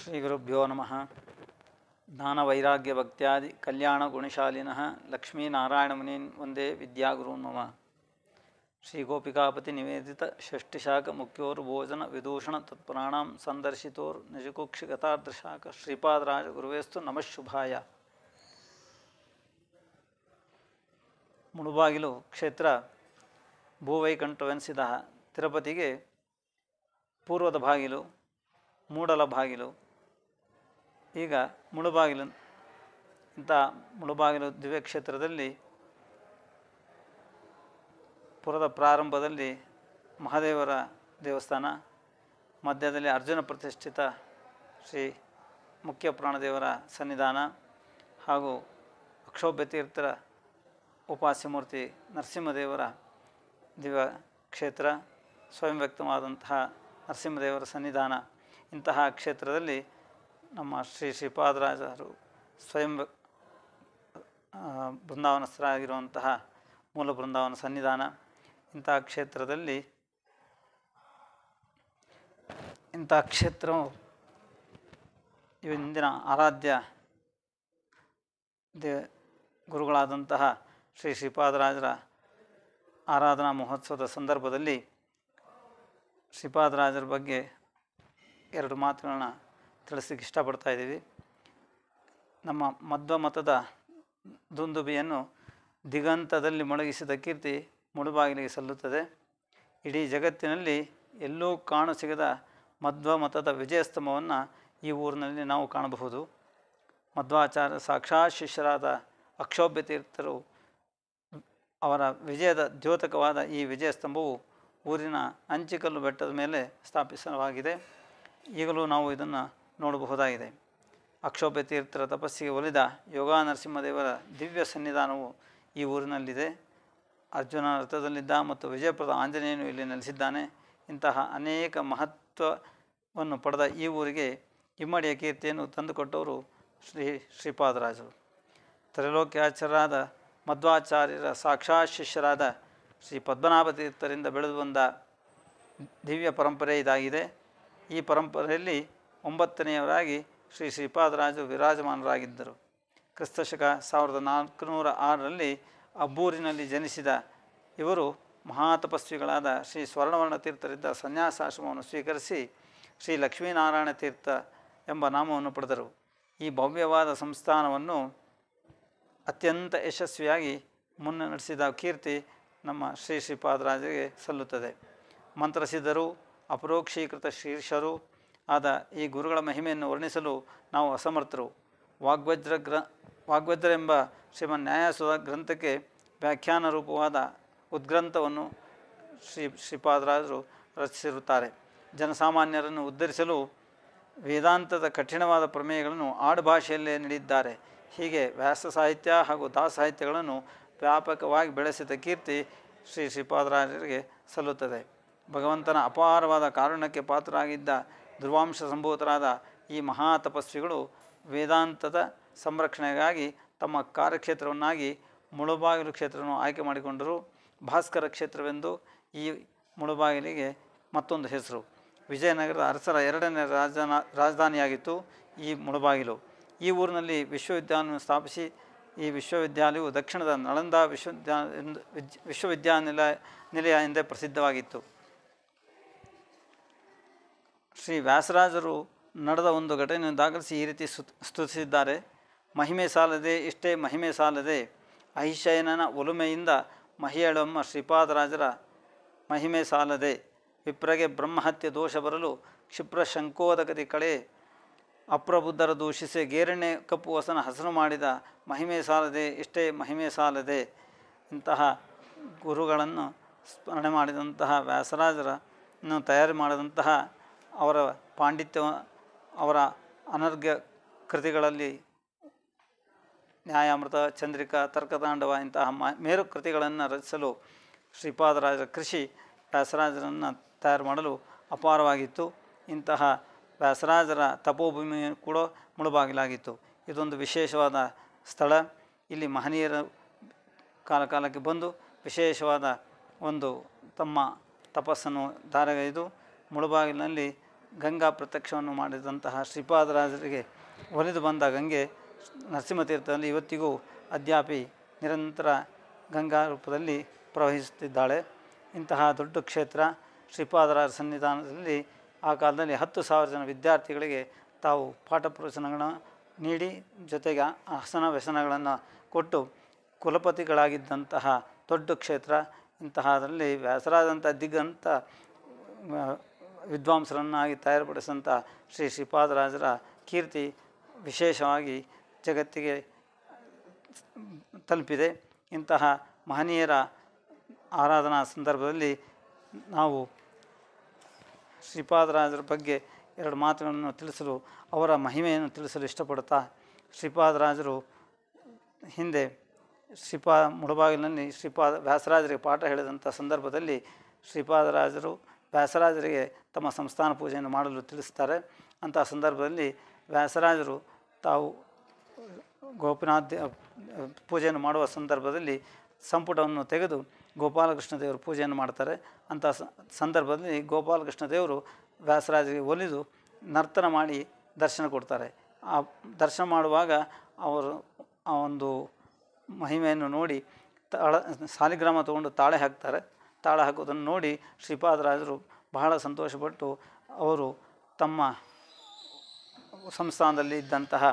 ಶ್ರೀ ಗುರುಭ್ಯೋ ನಮಃ ಜ್ಞಾನ ವೈರಾಗ್ಯ ಭಕ್ತ್ಯಾದಿ ಕಲ್ಯಾಣ ಗುಣಶಾಲಿನಃ ಲಕ್ಷ್ಮೀನಾರಾಯಣಮುನೀನ್ ಒಂದೇ ವಿದ್ಯಾಗುರು ಮಮ ಶ್ರೀ ಗೋಪಿಕಾಪತಿ ನಿವೇದಿತ ಷಷ್ಟಿಶಾಖ ಭೋಜನ ವಿದೂಷಣ ತತ್ಪುರಾಣಾಂ ಸಂದರ್ಶಿತೋರ್ ನಿಜಕುಕ್ಷಿಗತಾರ್ಧಶಾಖ ಶ್ರೀಪಾದರಾಜ ಗುರುವೇಸ್ತು ನಮಃ ಶುಭಾಯ ಮುಳುಬಾಗಿಲು ಕ್ಷೇತ್ರ ಭೂವೈಕಂಠವೆನಿಸಿದ ತಿರುಪತಿಗೆ ಪೂರ್ವದ ಬಾಗಿಲು ಮೂಡಲ ಬಾಗಿಲು ಈಗ ಮುಳುಬಾಗಿಲು ಇಂಥ ಮುಳುಬಾಗಿಲು ದಿವ್ಯ ಕ್ಷೇತ್ರದಲ್ಲಿ ಪುರದ ಪ್ರಾರಂಭದಲ್ಲಿ ಮಹಾದೇವರ ದೇವಸ್ಥಾನ ಮಧ್ಯದಲ್ಲಿ ಅರ್ಜುನ ಪ್ರತಿಷ್ಠಿತ ಶ್ರೀ ಮುಖ್ಯ ಪ್ರಾಣದೇವರ ಸನ್ನಿಧಾನ ಹಾಗೂ ಅಕ್ಷೋಭ್ಯ ತೀರ್ಥರ ಉಪಾಸ್ಯಮೂರ್ತಿ ನರಸಿಂಹದೇವರ ದಿವ್ಯ ಕ್ಷೇತ್ರ ಸ್ವಯಂ ವ್ಯಕ್ತವಾದಂತಹ ನರಸಿಂಹದೇವರ ಸನ್ನಿಧಾನ ಇಂತಹ ಕ್ಷೇತ್ರದಲ್ಲಿ ನಮ್ಮ ಶ್ರೀ ಶ್ರೀಪಾದರಾಜರು ಸ್ವಯಂ ಬೃಂದಾವನಸ್ಥರಾಗಿರುವಂತಹ ಮೂಲ ಬೃಂದಾವನ ಸನ್ನಿಧಾನ ಇಂತಹ ಕ್ಷೇತ್ರದಲ್ಲಿ ಇಂತಹ ಕ್ಷೇತ್ರವು ಇಂದಿನ ಆರಾಧ್ಯ ದೇ ಗುರುಗಳಾದಂತಹ ಶ್ರೀ ಶ್ರೀಪಾದರಾಜರ ಆರಾಧನಾ ಮಹೋತ್ಸವದ ಸಂದರ್ಭದಲ್ಲಿ ಶ್ರೀಪಾದರಾಜರ ಬಗ್ಗೆ ಎರಡು ಮಾತುಗಳನ್ನ ತಿಳಿಸಲಿಕ್ಕೆ ಇಷ್ಟಪಡ್ತಾ ಇದ್ದೀವಿ ನಮ್ಮ ಮಧ್ವ ಮತದ ದುಂದುಬಿಯನ್ನು ದಿಗಂತದಲ್ಲಿ ಮೊಳಗಿಸಿದ ಕೀರ್ತಿ ಮುಳುಬಾಗಿಲಿಗೆ ಸಲ್ಲುತ್ತದೆ ಇಡೀ ಜಗತ್ತಿನಲ್ಲಿ ಎಲ್ಲೂ ಕಾಣು ಸಿಗದ ಮಧ್ವ ಮತದ ವಿಜಯಸ್ತಂಭವನ್ನು ಈ ಊರಿನಲ್ಲಿ ನಾವು ಕಾಣಬಹುದು ಮಧ್ವಾಚಾರ ಸಾಕ್ಷಾತ್ ಶಿಷ್ಯರಾದ ಅಕ್ಷೋಭ್ಯ ತೀರ್ಥರು ಅವರ ವಿಜಯದ ದ್ಯೋತಕವಾದ ಈ ವಿಜಯಸ್ತಂಭವು ಊರಿನ ಅಂಚಿಕಲ್ಲು ಬೆಟ್ಟದ ಮೇಲೆ ಸ್ಥಾಪಿಸಲಾಗಿದೆ ಈಗಲೂ ನಾವು ಇದನ್ನು ನೋಡಬಹುದಾಗಿದೆ ಅಕ್ಷೋಭ್ಯ ತೀರ್ಥರ ತಪಸ್ಸಿಗೆ ಒಲಿದ ಯೋಗ ನರಸಿಂಹದೇವರ ದಿವ್ಯ ಸನ್ನಿಧಾನವು ಈ ಊರಿನಲ್ಲಿದೆ ಅರ್ಜುನ ರಥದಲ್ಲಿದ್ದ ಮತ್ತು ವಿಜಯಪುರದ ಆಂಜನೇಯನು ಇಲ್ಲಿ ನೆಲೆಸಿದ್ದಾನೆ ಇಂತಹ ಅನೇಕ ಮಹತ್ವವನ್ನು ಪಡೆದ ಈ ಊರಿಗೆ ಇಮ್ಮಡಿಯ ಕೀರ್ತಿಯನ್ನು ತಂದುಕೊಟ್ಟವರು ಶ್ರೀ ಶ್ರೀಪಾದರಾಜರು ತ್ರೈಲೋಕ್ಯಾಚಾರ್ಯರಾದ ಮಧ್ವಾಚಾರ್ಯರ ಸಾಕ್ಷಾತ್ ಶಿಷ್ಯರಾದ ಶ್ರೀ ಪದ್ಮನಾಭ ತೀರ್ಥರಿಂದ ಬೆಳೆದು ಬಂದ ದಿವ್ಯ ಪರಂಪರೆ ಇದಾಗಿದೆ ಈ ಪರಂಪರೆಯಲ್ಲಿ ಒಂಬತ್ತನೆಯವರಾಗಿ ಶ್ರೀ ಶ್ರೀಪಾದರಾಜು ವಿರಾಜಮಾನರಾಗಿದ್ದರು ಕ್ರಿಸ್ತಶಕ ಸಾವಿರದ ನಾಲ್ಕುನೂರ ಆರರಲ್ಲಿ ಅಬ್ಬೂರಿನಲ್ಲಿ ಜನಿಸಿದ ಇವರು ಮಹಾತಪಸ್ವಿಗಳಾದ ಶ್ರೀ ಸ್ವರ್ಣವರ್ಣ ತೀರ್ಥರಿಂದ ಸನ್ಯಾಸಾಶ್ರಮವನ್ನು ಸ್ವೀಕರಿಸಿ ಶ್ರೀ ಲಕ್ಷ್ಮೀನಾರಾಯಣ ತೀರ್ಥ ಎಂಬ ನಾಮವನ್ನು ಪಡೆದರು ಈ ಭವ್ಯವಾದ ಸಂಸ್ಥಾನವನ್ನು ಅತ್ಯಂತ ಯಶಸ್ವಿಯಾಗಿ ಮುನ್ನ ನಡೆಸಿದ ಕೀರ್ತಿ ನಮ್ಮ ಶ್ರೀ ಶ್ರೀಪಾದರಾಜಗೆ ಸಲ್ಲುತ್ತದೆ ಮಂತ್ರಸಿದ್ಧರು ಅಪರೋಕ್ಷೀಕೃತ ಶೀರ್ಷರು ಆದ ಈ ಗುರುಗಳ ಮಹಿಮೆಯನ್ನು ವರ್ಣಿಸಲು ನಾವು ಅಸಮರ್ಥರು ವಾಗ್ವಜ್ರ ಗ್ರ ವಾಗ್ವಜ್ರ ಎಂಬ ಶ್ರೀಮನ್ ನ್ಯಾಯಾಸುರ ಗ್ರಂಥಕ್ಕೆ ವ್ಯಾಖ್ಯಾನ ರೂಪವಾದ ಉದ್ಗ್ರಂಥವನ್ನು ಶ್ರೀ ಶ್ರೀಪಾದರಾಜರು ರಚಿಸಿರುತ್ತಾರೆ ಜನಸಾಮಾನ್ಯರನ್ನು ಉದ್ಧರಿಸಲು ವೇದಾಂತದ ಕಠಿಣವಾದ ಪ್ರಮೇಯಗಳನ್ನು ಆಡುಭಾಷೆಯಲ್ಲೇ ನೀಡಿದ್ದಾರೆ ಹೀಗೆ ವ್ಯಾಸ ಸಾಹಿತ್ಯ ಹಾಗೂ ದಾಸ ಸಾಹಿತ್ಯಗಳನ್ನು ವ್ಯಾಪಕವಾಗಿ ಬೆಳೆಸಿದ ಕೀರ್ತಿ ಶ್ರೀ ಶ್ರೀಪಾದರಾಜರಿಗೆ ಸಲ್ಲುತ್ತದೆ ಭಗವಂತನ ಅಪಾರವಾದ ಕಾರಣಕ್ಕೆ ಪಾತ್ರರಾಗಿದ್ದ ಧ್ರುವಾಂಶ ಸಂಭೂತರಾದ ಈ ಮಹಾ ತಪಸ್ವಿಗಳು ವೇದಾಂತದ ಸಂರಕ್ಷಣೆಗಾಗಿ ತಮ್ಮ ಕಾರ್ಯಕ್ಷೇತ್ರವನ್ನಾಗಿ ಮುಳುಬಾಗಿಲು ಕ್ಷೇತ್ರವನ್ನು ಆಯ್ಕೆ ಮಾಡಿಕೊಂಡರು ಭಾಸ್ಕರ ಕ್ಷೇತ್ರವೆಂದು ಈ ಮುಳುಬಾಗಿಲಿಗೆ ಮತ್ತೊಂದು ಹೆಸರು ವಿಜಯನಗರದ ಅರಸರ ಎರಡನೇ ರಾಜನ ರಾಜಧಾನಿಯಾಗಿತ್ತು ಈ ಮುಳುಬಾಗಿಲು ಈ ಊರಿನಲ್ಲಿ ವಿಶ್ವವಿದ್ಯಾಲಯವನ್ನು ಸ್ಥಾಪಿಸಿ ಈ ವಿಶ್ವವಿದ್ಯಾಲಯವು ದಕ್ಷಿಣದ ನಳಂದ ವಿಶ್ವವಿದ್ಯಾ ವಿಶ್ವವಿದ್ಯಾನಿಲಯ ನಿಲಯ ಎಂದೇ ಪ್ರಸಿದ್ಧವಾಗಿತ್ತು ಶ್ರೀ ವ್ಯಾಸರಾಜರು ನಡೆದ ಒಂದು ಘಟನೆಯನ್ನು ದಾಖಲಿಸಿ ಈ ರೀತಿ ಸ್ತುತಿಸಿದ್ದಾರೆ ಮಹಿಮೆ ಸಾಲದೆ ಇಷ್ಟೇ ಮಹಿಮೆ ಸಾಲದೆ ಅಹಿಶಯನನ ಒಲುಮೆಯಿಂದ ಮಹಿಳಮ್ಮ ಶ್ರೀಪಾದರಾಜರ ಮಹಿಮೆ ಸಾಲದೆ ವಿಪ್ರಗೆ ಬ್ರಹ್ಮಹತ್ಯೆ ದೋಷ ಬರಲು ಕ್ಷಿಪ್ರ ಶಂಕೋದಗತಿ ಕಳೆ ಅಪ್ರಬುದ್ಧರ ದೂಷಿಸಿ ಗೇರಣೆ ಕಪ್ಪು ವಸನ ಹಸನು ಮಾಡಿದ ಮಹಿಮೆ ಸಾಲದೆ ಇಷ್ಟೇ ಮಹಿಮೆ ಸಾಲದೆ ಇಂತಹ ಗುರುಗಳನ್ನು ಸ್ಮರಣೆ ಮಾಡಿದಂತಹ ವ್ಯಾಸರಾಜರನ್ನು ತಯಾರಿ ಮಾಡಿದಂತಹ ಅವರ ಪಾಂಡಿತ್ಯ ಅವರ ಅನರ್ಘ್ಯ ಕೃತಿಗಳಲ್ಲಿ ನ್ಯಾಯಾಮೃತ ಚಂದ್ರಿಕಾ ತರ್ಕತಾಂಡವ ಇಂತಹ ಮೇರು ಕೃತಿಗಳನ್ನು ರಚಿಸಲು ಶ್ರೀಪಾದರಾಜ ಕೃಷಿ ವ್ಯಾಸರಾಜರನ್ನು ತಯಾರು ಮಾಡಲು ಅಪಾರವಾಗಿತ್ತು ಇಂತಹ ವ್ಯಾಸರಾಜರ ತಪೋಭೂಮಿ ಕೂಡ ಮುಳುಬಾಗಿಲಾಗಿತ್ತು ಇದೊಂದು ವಿಶೇಷವಾದ ಸ್ಥಳ ಇಲ್ಲಿ ಮಹನೀಯರ ಕಾಲ ಕಾಲಕ್ಕೆ ಬಂದು ವಿಶೇಷವಾದ ಒಂದು ತಮ್ಮ ತಪಸ್ಸನ್ನು ಧಾರೆಗೈದು ಮುಳುಬಾಗಿಲಿನಲ್ಲಿ ಗಂಗಾ ಪ್ರತ್ಯಕ್ಷವನ್ನು ಮಾಡಿದಂತಹ ಶ್ರೀಪಾದರಾಜರಿಗೆ ಒಲಿದು ಬಂದ ಗಂಗೆ ನರಸಿಂಹತೀರ್ಥದಲ್ಲಿ ಇವತ್ತಿಗೂ ಅದ್ಯಾಪಿ ನಿರಂತರ ಗಂಗಾ ರೂಪದಲ್ಲಿ ಪ್ರವಹಿಸುತ್ತಿದ್ದಾಳೆ ಇಂತಹ ದೊಡ್ಡ ಕ್ಷೇತ್ರ ಶ್ರೀಪಾದರಾಜ ಸನ್ನಿಧಾನದಲ್ಲಿ ಆ ಕಾಲದಲ್ಲಿ ಹತ್ತು ಸಾವಿರ ಜನ ವಿದ್ಯಾರ್ಥಿಗಳಿಗೆ ತಾವು ಪಾಠ ಪ್ರವಚನಗಳನ್ನು ನೀಡಿ ಜೊತೆಗೆ ಹಸನ ವ್ಯಸನಗಳನ್ನು ಕೊಟ್ಟು ಕುಲಪತಿಗಳಾಗಿದ್ದಂತಹ ದೊಡ್ಡ ಕ್ಷೇತ್ರ ಇಂತಹದರಲ್ಲಿ ವ್ಯಾಸರಾದಂಥ ದಿಗ್ಗಂತ ವಿದ್ವಾಂಸರನ್ನಾಗಿ ತಯಾರುಪಡಿಸಿದಂಥ ಶ್ರೀ ಶ್ರೀಪಾದರಾಜರ ಕೀರ್ತಿ ವಿಶೇಷವಾಗಿ ಜಗತ್ತಿಗೆ ತಲುಪಿದೆ ಇಂತಹ ಮಹನೀಯರ ಆರಾಧನಾ ಸಂದರ್ಭದಲ್ಲಿ ನಾವು ಶ್ರೀಪಾದರಾಜರ ಬಗ್ಗೆ ಎರಡು ಮಾತುಗಳನ್ನು ತಿಳಿಸಲು ಅವರ ಮಹಿಮೆಯನ್ನು ತಿಳಿಸಲು ಇಷ್ಟಪಡುತ್ತಾ ಶ್ರೀಪಾದರಾಜರು ಹಿಂದೆ ಶ್ರೀಪಾ ಮುಳಬಾಗಿಲಿನಲ್ಲಿ ಶ್ರೀಪಾದ ವ್ಯಾಸರಾಜರಿಗೆ ಪಾಠ ಹೇಳಿದಂಥ ಸಂದರ್ಭದಲ್ಲಿ ಶ್ರೀಪಾದರಾಜರು ವ್ಯಾಸರಾಜರಿಗೆ ತಮ್ಮ ಸಂಸ್ಥಾನ ಪೂಜೆಯನ್ನು ಮಾಡಲು ತಿಳಿಸ್ತಾರೆ ಅಂತಹ ಸಂದರ್ಭದಲ್ಲಿ ವ್ಯಾಸರಾಜರು ತಾವು ಗೋಪಿನಾಥ ಪೂಜೆಯನ್ನು ಮಾಡುವ ಸಂದರ್ಭದಲ್ಲಿ ಸಂಪುಟವನ್ನು ತೆಗೆದು ಗೋಪಾಲಕೃಷ್ಣ ದೇವರು ಪೂಜೆಯನ್ನು ಮಾಡ್ತಾರೆ ಅಂಥ ಸಂದರ್ಭದಲ್ಲಿ ಗೋಪಾಲಕೃಷ್ಣ ದೇವರು ವ್ಯಾಸರಾಜರಿಗೆ ಒಲಿದು ನರ್ತನ ಮಾಡಿ ದರ್ಶನ ಕೊಡ್ತಾರೆ ಆ ದರ್ಶನ ಮಾಡುವಾಗ ಅವರು ಆ ಒಂದು ಮಹಿಮೆಯನ್ನು ನೋಡಿ ತಾಳ ಸಾಲಿಗ್ರಾಮ ತಗೊಂಡು ತಾಳೆ ಹಾಕ್ತಾರೆ ತಾಳ ಹಾಕೋದನ್ನು ನೋಡಿ ಶ್ರೀಪಾದರಾಜರು ಬಹಳ ಸಂತೋಷಪಟ್ಟು ಅವರು ತಮ್ಮ ಸಂಸ್ಥಾನದಲ್ಲಿ ಇದ್ದಂತಹ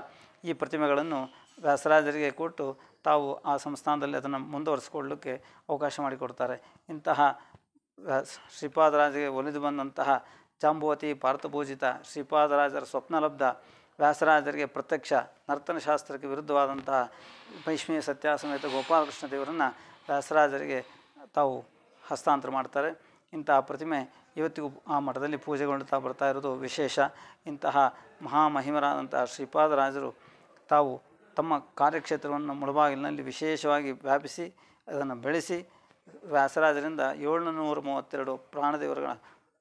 ಈ ಪ್ರತಿಮೆಗಳನ್ನು ವ್ಯಾಸರಾಜರಿಗೆ ಕೊಟ್ಟು ತಾವು ಆ ಸಂಸ್ಥಾನದಲ್ಲಿ ಅದನ್ನು ಮುಂದುವರಿಸಿಕೊಳ್ಳೋಕ್ಕೆ ಅವಕಾಶ ಮಾಡಿಕೊಡ್ತಾರೆ ಇಂತಹ ಶ್ರೀಪಾದರಾಜರಿಗೆ ಒಲಿದು ಬಂದಂತಹ ಜಾಂಬುವತಿ ಪಾರ್ಥಭೂಜಿತ ಶ್ರೀಪಾದರಾಜರ ಲಬ್ಧ ವ್ಯಾಸರಾಜರಿಗೆ ಪ್ರತ್ಯಕ್ಷ ನರ್ತನಶಾಸ್ತ್ರಕ್ಕೆ ವಿರುದ್ಧವಾದಂತಹ ಭೈಷ್ಮೀಯ ಸತ್ಯಾಸಮೇತ ಗೋಪಾಲಕೃಷ್ಣ ದೇವರನ್ನು ವ್ಯಾಸರಾಜರಿಗೆ ತಾವು ಹಸ್ತಾಂತರ ಮಾಡ್ತಾರೆ ಇಂತಹ ಪ್ರತಿಮೆ ಇವತ್ತಿಗೂ ಆ ಮಠದಲ್ಲಿ ಪೂಜೆಗೊಳ್ಳುತ್ತಾ ಬರ್ತಾ ಇರೋದು ವಿಶೇಷ ಇಂತಹ ಮಹಾಮಹಿಮರಾದಂತಹ ಶ್ರೀಪಾದರಾಜರು ತಾವು ತಮ್ಮ ಕಾರ್ಯಕ್ಷೇತ್ರವನ್ನು ಮುಳಬಾಗಿಲಿನಲ್ಲಿ ವಿಶೇಷವಾಗಿ ವ್ಯಾಪಿಸಿ ಅದನ್ನು ಬೆಳೆಸಿ ವ್ಯಾಸರಾಜರಿಂದ ಏಳುನೂರ ಮೂವತ್ತೆರಡು ಪ್ರಾಣದೇವರುಗಳ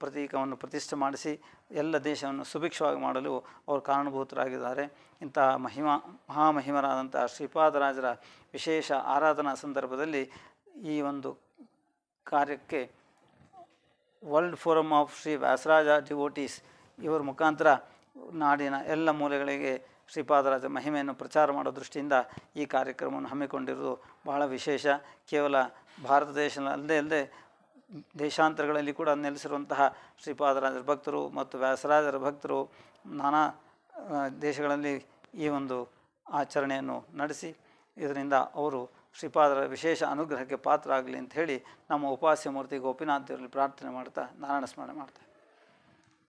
ಪ್ರತೀಕವನ್ನು ಪ್ರತಿಷ್ಠೆ ಮಾಡಿಸಿ ಎಲ್ಲ ದೇಶವನ್ನು ಸುಭಿಕ್ಷವಾಗಿ ಮಾಡಲು ಅವರು ಕಾರಣಭೂತರಾಗಿದ್ದಾರೆ ಇಂತಹ ಮಹಿಮಾ ಮಹಾಮಹಿಮರಾದಂತಹ ಶ್ರೀಪಾದರಾಜರ ವಿಶೇಷ ಆರಾಧನಾ ಸಂದರ್ಭದಲ್ಲಿ ಈ ಒಂದು ಕಾರ್ಯಕ್ಕೆ world forum of Shri Vyasaraja devotees ಇವರ ಮುಖಾಂತರ ನಾಡಿನ ಎಲ್ಲ ಮೂಲೆಗಳಿಗೆ ಶ್ರೀಪಾದರಾಜ ಮಹಿಮೆಯನ್ನು ಪ್ರಚಾರ ಮಾಡೋ ದೃಷ್ಟಿಯಿಂದ ಈ ಕಾರ್ಯಕ್ರಮವನ್ನು ಹಮ್ಮಿಕೊಂಡಿರುವುದು ಬಹಳ ವಿಶೇಷ ಕೇವಲ ಭಾರತ ದೇಶದಲ್ಲದೆ ಅಲ್ಲದೆ ದೇಶಾಂತರಗಳಲ್ಲಿ ಕೂಡ ನೆಲೆಸಿರುವಂತಹ ಶ್ರೀಪಾದರಾಜರ ಭಕ್ತರು ಮತ್ತು ವ್ಯಾಸರಾಜರ ಭಕ್ತರು ನಾನಾ ದೇಶಗಳಲ್ಲಿ ಈ ಒಂದು ಆಚರಣೆಯನ್ನು ನಡೆಸಿ ಇದರಿಂದ ಅವರು ಶ್ರೀಪಾದರ ವಿಶೇಷ ಅನುಗ್ರಹಕ್ಕೆ ಪಾತ್ರ ಆಗಲಿ ಅಂತ ಹೇಳಿ ನಮ್ಮ ಉಪಾಸ್ಯ ಮೂರ್ತಿ ದೇವರಲ್ಲಿ ಪ್ರಾರ್ಥನೆ ಮಾಡ್ತಾ ನಾರಾಯಣ ಸ್ಮರಣೆ ಮಾಡ್ತಾ